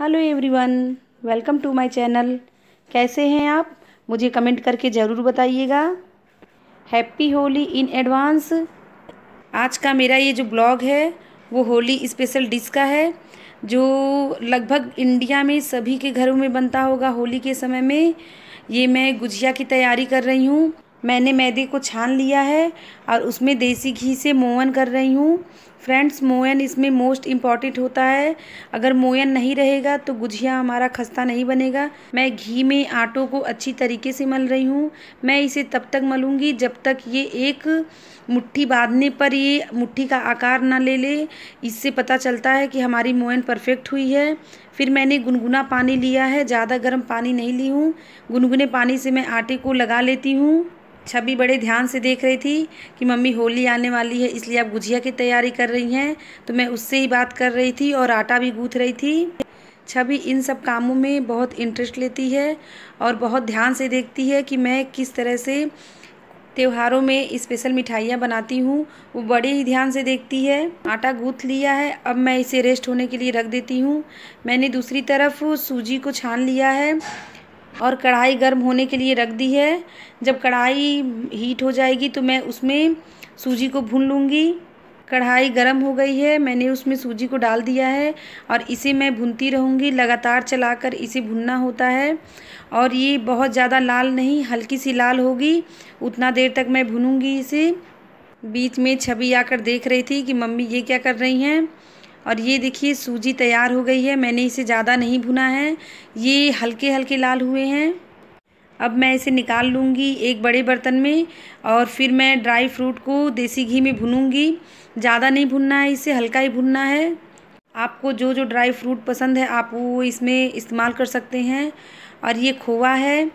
hello everyone welcome to my channel कैसे हैं आप मुझे कमेंट करके ज़रूर बताइएगा हैप्पी होली इन एडवांस आज का मेरा ये जो ब्लॉग है वो होली स्पेशल डिश का है जो लगभग इंडिया में सभी के घरों में बनता होगा होली के समय में ये मैं गुजिया की तैयारी कर रही हूँ मैंने मैदे को छान लिया है और उसमें देसी घी से मोवन कर रही हूँ फ्रेंड्स मोयन इसमें मोस्ट इम्पॉर्टेंट होता है अगर मोयन नहीं रहेगा तो गुजिया हमारा खस्ता नहीं बनेगा मैं घी में आटों को अच्छी तरीके से मल रही हूँ मैं इसे तब तक मलूँगी जब तक ये एक मुट्ठी बांधने पर ये मुट्ठी का आकार ना ले ले इससे पता चलता है कि हमारी मोयन परफेक्ट हुई है फिर मैंने गुनगुना पानी लिया है ज़्यादा गर्म पानी नहीं ली हूँ गुनगुने पानी से मैं आटे को लगा लेती हूँ छवि बड़े ध्यान से देख रही थी कि मम्मी होली आने वाली है इसलिए आप गुजिया की तैयारी कर रही हैं तो मैं उससे ही बात कर रही थी और आटा भी गूँथ रही थी छवि इन सब कामों में बहुत इंटरेस्ट लेती है और बहुत ध्यान से देखती है कि मैं किस तरह से त्योहारों में स्पेशल मिठाइयाँ बनाती हूँ वो बड़े ही ध्यान से देखती है आटा गूँथ लिया है अब मैं इसे रेस्ट होने के लिए रख देती हूँ मैंने दूसरी तरफ सूजी को छान लिया है और कढ़ाई गर्म होने के लिए रख दी है जब कढ़ाई हीट हो जाएगी तो मैं उसमें सूजी को भून लूँगी कढ़ाई गर्म हो गई है मैंने उसमें सूजी को डाल दिया है और इसे मैं भूनती रहूँगी लगातार चलाकर इसे भुनना होता है और ये बहुत ज़्यादा लाल नहीं हल्की सी लाल होगी उतना देर तक मैं भुनूँगी इसे बीच में छवि आकर देख रही थी कि मम्मी ये क्या कर रही हैं और ये देखिए सूजी तैयार हो गई है मैंने इसे ज़्यादा नहीं भुना है ये हल्के हल्के लाल हुए हैं अब मैं इसे निकाल लूँगी एक बड़े बर्तन में और फिर मैं ड्राई फ्रूट को देसी घी में भुनूँगी ज़्यादा नहीं भुनना है इसे हल्का ही भुनना है आपको जो जो ड्राई फ्रूट पसंद है आप वो इसमें इस्तेमाल कर सकते हैं और ये खोवा है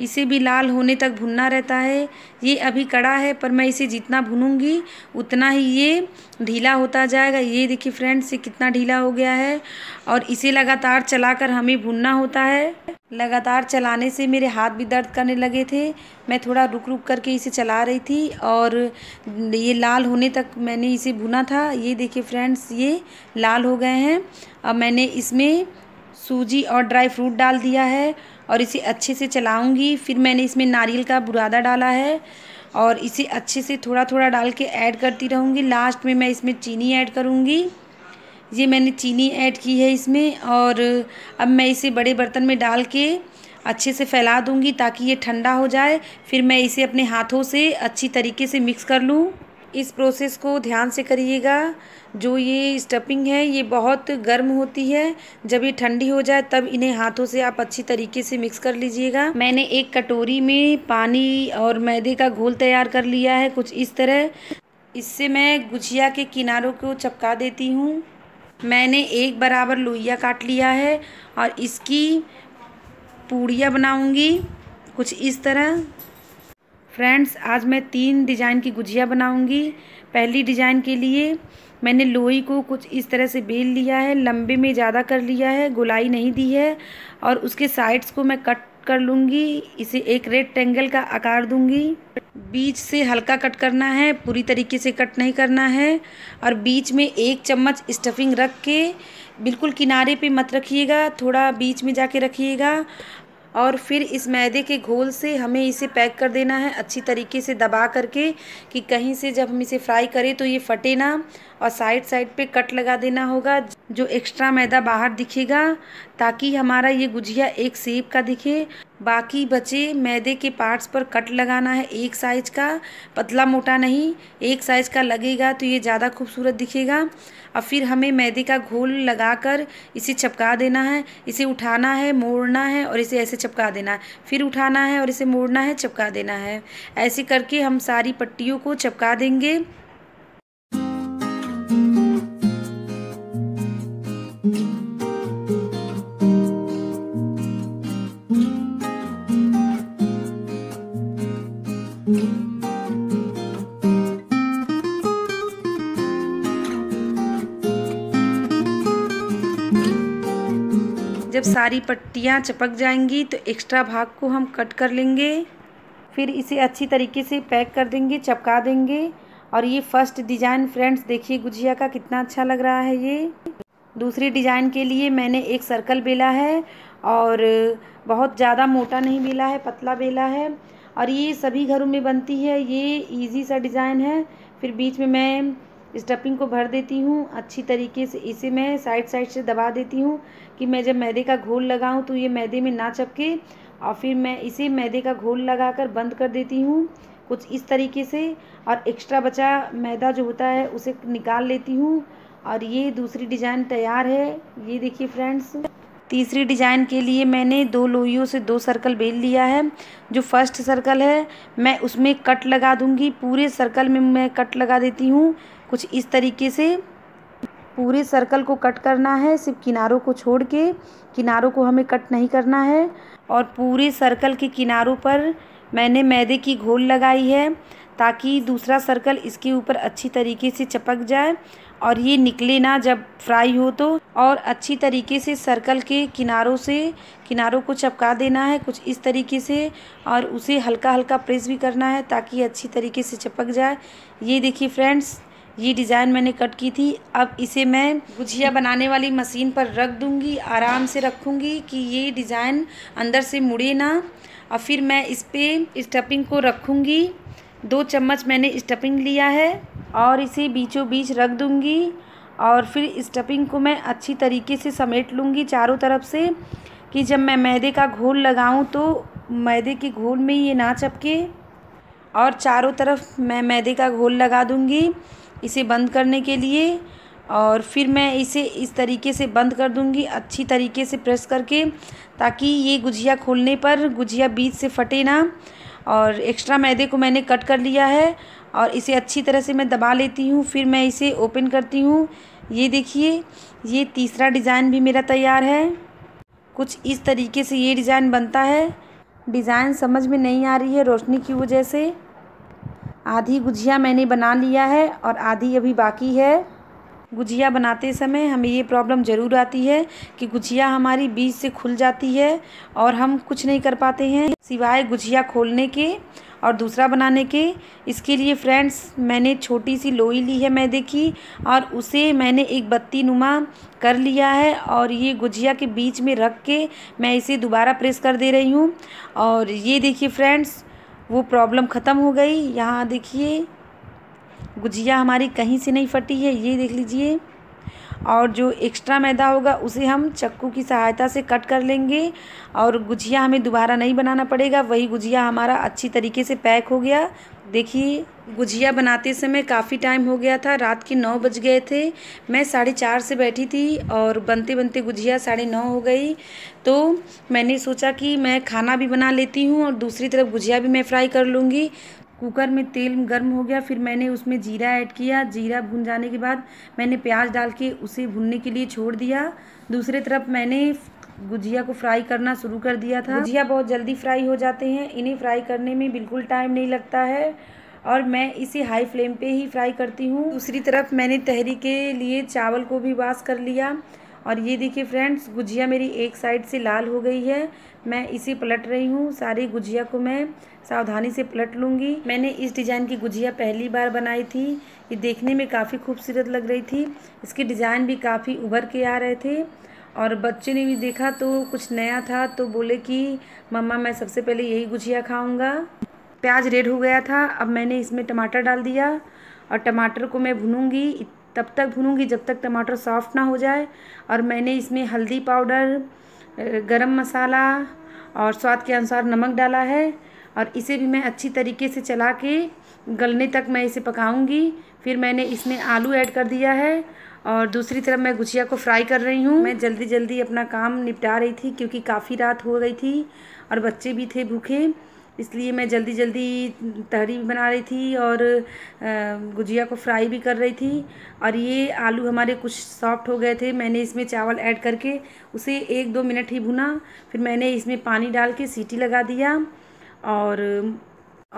इसे भी लाल होने तक भुनना रहता है ये अभी कड़ा है पर मैं इसे जितना भुनूंगी उतना ही ये ढीला होता जाएगा ये देखिए फ्रेंड्स ये कितना ढीला हो गया है और इसे लगातार चलाकर हमें भुनना होता है लगातार चलाने से मेरे हाथ भी दर्द करने लगे थे मैं थोड़ा रुक रुक करके इसे चला रही थी और ये लाल होने तक मैंने इसे भुना था ये देखिए फ्रेंड्स ये लाल हो गए हैं अब मैंने इसमें सूजी और ड्राई फ्रूट डाल दिया है और इसे अच्छे से चलाऊँगी फिर मैंने इसमें नारियल का बुरादा डाला है और इसे अच्छे से थोड़ा थोड़ा डाल के ऐड करती रहूँगी लास्ट में मैं इसमें चीनी ऐड करूँगी ये मैंने चीनी ऐड की है इसमें और अब मैं इसे बड़े बर्तन में डाल के अच्छे से फैला दूँगी ताकि ये ठंडा हो जाए फिर मैं इसे अपने हाथों से अच्छी तरीके से मिक्स कर लूँ इस प्रोसेस को ध्यान से करिएगा जो ये स्टफिंग है ये बहुत गर्म होती है जब ये ठंडी हो जाए तब इन्हें हाथों से आप अच्छी तरीके से मिक्स कर लीजिएगा मैंने एक कटोरी में पानी और मैदे का घोल तैयार कर लिया है कुछ इस तरह इससे मैं गुजिया के किनारों को चपका देती हूँ मैंने एक बराबर लोहिया काट लिया है और इसकी पूड़िया बनाऊँगी कुछ इस तरह फ्रेंड्स आज मैं तीन डिज़ाइन की गुजिया बनाऊंगी पहली डिज़ाइन के लिए मैंने लोई को कुछ इस तरह से बेल लिया है लंबे में ज़्यादा कर लिया है गुलाई नहीं दी है और उसके साइड्स को मैं कट कर लूँगी इसे एक टेंगल का आकार दूंगी बीच से हल्का कट करना है पूरी तरीके से कट नहीं करना है और बीच में एक चम्मच स्टफिंग रख के बिल्कुल किनारे पे मत रखिएगा थोड़ा बीच में जाके रखिएगा और फिर इस मैदे के घोल से हमें इसे पैक कर देना है अच्छी तरीके से दबा करके कि कहीं से जब हम इसे फ्राई करें तो ये फटे ना और साइड साइड पे कट लगा देना होगा जो एक्स्ट्रा मैदा बाहर दिखेगा ताकि हमारा ये गुजिया एक सेप का दिखे बाकी बचे मैदे के पार्ट्स पर कट लगाना है एक साइज का पतला मोटा नहीं एक साइज का लगेगा तो ये ज़्यादा खूबसूरत दिखेगा और फिर हमें मैदे का घोल लगाकर इसे चपका देना है इसे उठाना है मोड़ना है और इसे ऐसे चपका देना है फिर उठाना है और इसे मोड़ना है चपका देना है ऐसे करके हम सारी पट्टियों को चपका देंगे thank you जब सारी पट्टियाँ चपक जाएंगी तो एक्स्ट्रा भाग को हम कट कर लेंगे फिर इसे अच्छी तरीके से पैक कर देंगे चपका देंगे और ये फर्स्ट डिज़ाइन फ्रेंड्स देखिए गुजिया का कितना अच्छा लग रहा है ये दूसरी डिज़ाइन के लिए मैंने एक सर्कल बेला है और बहुत ज़्यादा मोटा नहीं बेला है पतला बेला है और ये सभी घरों में बनती है ये इजी सा डिज़ाइन है फिर बीच में मैं स्टफिंग को भर देती हूँ अच्छी तरीके से इसे मैं साइड साइड से दबा देती हूँ कि मैं जब मैदे का घोल लगाऊँ तो ये मैदे में ना चपके और फिर मैं इसे मैदे का घोल लगाकर बंद कर देती हूँ कुछ इस तरीके से और एक्स्ट्रा बचा मैदा जो होता है उसे निकाल लेती हूँ और ये दूसरी डिज़ाइन तैयार है ये देखिए फ्रेंड्स तीसरी डिजाइन के लिए मैंने दो लोइयों से दो सर्कल बेल लिया है जो फर्स्ट सर्कल है मैं उसमें कट लगा दूंगी पूरे सर्कल में मैं कट लगा देती हूँ कुछ इस तरीके से पूरे सर्कल को कट करना है सिर्फ किनारों को छोड़ के किनारों को हमें कट नहीं करना है और पूरे सर्कल के किनारों पर मैंने मैदे की घोल लगाई है ताकि दूसरा सर्कल इसके ऊपर अच्छी तरीके से चपक जाए और ये निकले ना जब फ्राई हो तो और अच्छी तरीके से सर्कल के किनारों से किनारों को चपका देना है कुछ इस तरीके से और उसे हल्का हल्का प्रेस भी करना है ताकि अच्छी तरीके से चपक जाए ये देखिए फ्रेंड्स ये डिज़ाइन मैंने कट की थी अब इसे मैं गुजिया बनाने वाली मशीन पर रख दूँगी आराम से रखूँगी कि ये डिज़ाइन अंदर से मुड़े ना और फिर मैं इस पर स्टफिंग को रखूँगी दो चम्मच मैंने स्टफिंग लिया है और इसे बीचों बीच रख दूँगी और फिर स्टफिंग को मैं अच्छी तरीके से समेट लूँगी चारों तरफ से कि जब मैं मैदे का घोल लगाऊँ तो मैदे के घोल में ये ना चपके और चारों तरफ मैं मैदे का घोल लगा दूँगी इसे बंद करने के लिए और फिर मैं इसे इस तरीके से बंद कर दूंगी अच्छी तरीके से प्रेस करके ताकि ये गुजिया खोलने पर गुजिया बीच से फटे ना और एक्स्ट्रा मैदे को मैंने कट कर लिया है और इसे अच्छी तरह से मैं दबा लेती हूँ फिर मैं इसे ओपन करती हूँ ये देखिए ये तीसरा डिज़ाइन भी मेरा तैयार है कुछ इस तरीके से ये डिज़ाइन बनता है डिज़ाइन समझ में नहीं आ रही है रोशनी की वजह से आधी गुजिया मैंने बना लिया है और आधी अभी बाकी है गुजिया बनाते समय हमें ये प्रॉब्लम ज़रूर आती है कि गुजिया हमारी बीज से खुल जाती है और हम कुछ नहीं कर पाते हैं सिवाय गुजिया खोलने के और दूसरा बनाने के इसके लिए फ्रेंड्स मैंने छोटी सी लोई ली है मैं देखी और उसे मैंने एक बत्ती नुमा कर लिया है और ये गुजिया के बीच में रख के मैं इसे दोबारा प्रेस कर दे रही हूँ और ये देखिए फ्रेंड्स वो प्रॉब्लम ख़त्म हो गई यहाँ देखिए गुजिया हमारी कहीं से नहीं फटी है ये देख लीजिए और जो एक्स्ट्रा मैदा होगा उसे हम चक्कू की सहायता से कट कर लेंगे और गुजिया हमें दोबारा नहीं बनाना पड़ेगा वही गुजिया हमारा अच्छी तरीके से पैक हो गया देखिए गुजिया बनाते समय काफ़ी टाइम हो गया था रात के नौ बज गए थे मैं साढ़े चार से बैठी थी और बनते बनते गुजिया साढ़े नौ हो गई तो मैंने सोचा कि मैं खाना भी बना लेती हूँ और दूसरी तरफ गुजिया भी मैं फ्राई कर लूँगी कुकर में तेल गर्म हो गया फिर मैंने उसमें जीरा ऐड किया जीरा भुन जाने के बाद मैंने प्याज डाल के उसे भुनने के लिए छोड़ दिया दूसरी तरफ मैंने गुजिया को फ्राई करना शुरू कर दिया था गुजिया बहुत जल्दी फ्राई हो जाते हैं इन्हें फ्राई करने में बिल्कुल टाइम नहीं लगता है और मैं इसे हाई फ्लेम पे ही फ्राई करती हूँ दूसरी तरफ मैंने तहरी के लिए चावल को भी वाश कर लिया और ये देखिए फ्रेंड्स गुजिया मेरी एक साइड से लाल हो गई है मैं इसे पलट रही हूँ सारी गुजिया को मैं सावधानी से पलट लूँगी मैंने इस डिज़ाइन की गुजिया पहली बार बनाई थी ये देखने में काफ़ी खूबसूरत लग रही थी इसके डिज़ाइन भी काफ़ी उभर के आ रहे थे और बच्चे ने भी देखा तो कुछ नया था तो बोले कि मम्मा मैं सबसे पहले यही गुजिया खाऊंगा प्याज रेड हो गया था अब मैंने इसमें टमाटर डाल दिया और टमाटर को मैं भूनूंगी तब तक भूनूंगी जब तक टमाटर सॉफ्ट ना हो जाए और मैंने इसमें हल्दी पाउडर गरम मसाला और स्वाद के अनुसार नमक डाला है और इसे भी मैं अच्छी तरीके से चला के गलने तक मैं इसे पकाऊंगी फिर मैंने इसमें आलू ऐड कर दिया है और दूसरी तरफ मैं गुजिया को फ्राई कर रही हूँ मैं जल्दी जल्दी अपना काम निपटा रही थी क्योंकि काफ़ी रात हो गई थी और बच्चे भी थे भूखे इसलिए मैं जल्दी जल्दी तहरी भी बना रही थी और गुजिया को फ्राई भी कर रही थी और ये आलू हमारे कुछ सॉफ्ट हो गए थे मैंने इसमें चावल ऐड करके उसे एक दो मिनट ही भुना फिर मैंने इसमें पानी डाल के सीटी लगा दिया और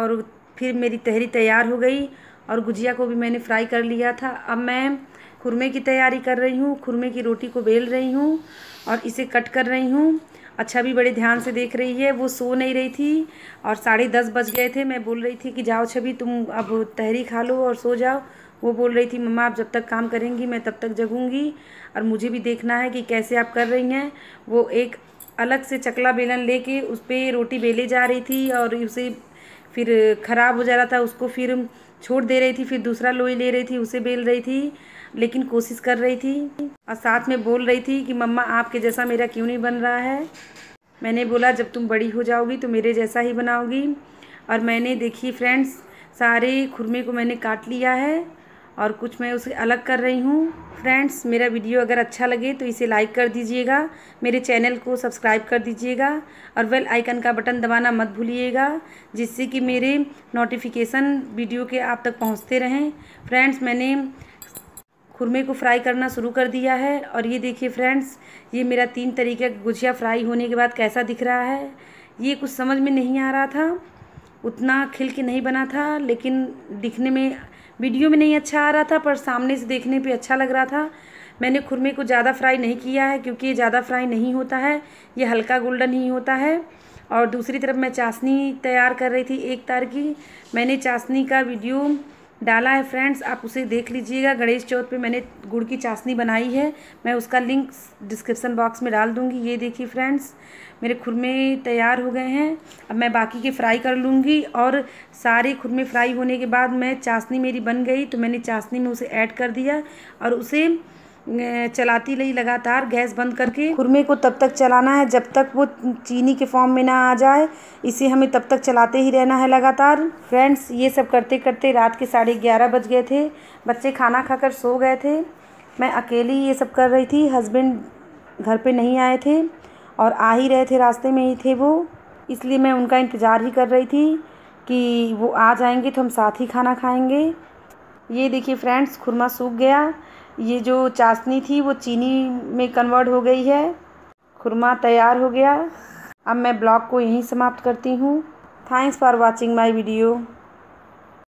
और फिर मेरी तहरी तैयार हो गई और गुजिया को भी मैंने फ्राई कर लिया था अब मैं खुरमे की तैयारी कर रही हूँ खुरमे की रोटी को बेल रही हूँ और इसे कट कर रही हूँ अच्छा भी बड़े ध्यान से देख रही है वो सो नहीं रही थी और साढ़े दस बज गए थे मैं बोल रही थी कि जाओ छवि तुम अब तहरी खा लो और सो जाओ वो बोल रही थी मम्मा आप जब तक काम करेंगी मैं तब तक जगूंगी और मुझे भी देखना है कि कैसे आप कर रही हैं वो एक अलग से चकला बेलन लेके उस पर रोटी बेले जा रही थी और उसे फिर ख़राब हो जा रहा था उसको फिर छोड़ दे रही थी फिर दूसरा लोई ले रही थी उसे बेल रही थी लेकिन कोशिश कर रही थी और साथ में बोल रही थी कि मम्मा आपके जैसा मेरा क्यों नहीं बन रहा है मैंने बोला जब तुम बड़ी हो जाओगी तो मेरे जैसा ही बनाओगी और मैंने देखी फ्रेंड्स सारे खुरमे को मैंने काट लिया है और कुछ मैं उसे अलग कर रही हूँ फ्रेंड्स मेरा वीडियो अगर अच्छा लगे तो इसे लाइक कर दीजिएगा मेरे चैनल को सब्सक्राइब कर दीजिएगा और वेल आइकन का बटन दबाना मत भूलिएगा जिससे कि मेरे नोटिफिकेशन वीडियो के आप तक पहुँचते रहें फ्रेंड्स मैंने खुरमे को फ्राई करना शुरू कर दिया है और ये देखिए फ्रेंड्स ये मेरा तीन तरीके का गुजिया फ्राई होने के बाद कैसा दिख रहा है ये कुछ समझ में नहीं आ रहा था उतना खिल के नहीं बना था लेकिन दिखने में वीडियो में नहीं अच्छा आ रहा था पर सामने से देखने पे अच्छा लग रहा था मैंने खुरमे को ज़्यादा फ्राई नहीं किया है क्योंकि ये ज़्यादा फ्राई नहीं होता है ये हल्का गोल्डन ही होता है और दूसरी तरफ मैं चाशनी तैयार कर रही थी एक तार की मैंने चाशनी का वीडियो डाला है फ्रेंड्स आप उसे देख लीजिएगा गणेश चौथ पे मैंने गुड़ की चाशनी बनाई है मैं उसका लिंक डिस्क्रिप्सन बॉक्स में डाल दूँगी ये देखिए फ्रेंड्स मेरे खुरमे तैयार हो गए हैं अब मैं बाकी के फ्राई कर लूँगी और सारे खुरमे फ्राई होने के बाद मैं चाशनी मेरी बन गई तो मैंने चाशनी में उसे ऐड कर दिया और उसे चलाती रही लगातार गैस बंद करके खुरमे को तब तक चलाना है जब तक वो चीनी के फॉर्म में ना आ जाए इसे हमें तब तक चलाते ही रहना है लगातार फ्रेंड्स ये सब करते करते रात के साढ़े ग्यारह बज गए थे बच्चे खाना खाकर सो गए थे मैं अकेली ये सब कर रही थी हस्बैंड घर पे नहीं आए थे और आ ही रहे थे रास्ते में ही थे वो इसलिए मैं उनका इंतज़ार ही कर रही थी कि वो आ जाएंगे तो हम साथ ही खाना खाएंगे ये देखिए फ्रेंड्स खुरमा सूख गया ये जो चाशनी थी वो चीनी में कन्वर्ट हो गई है खुरमा तैयार हो गया अब मैं ब्लॉग को यहीं समाप्त करती हूँ thanks for watching my video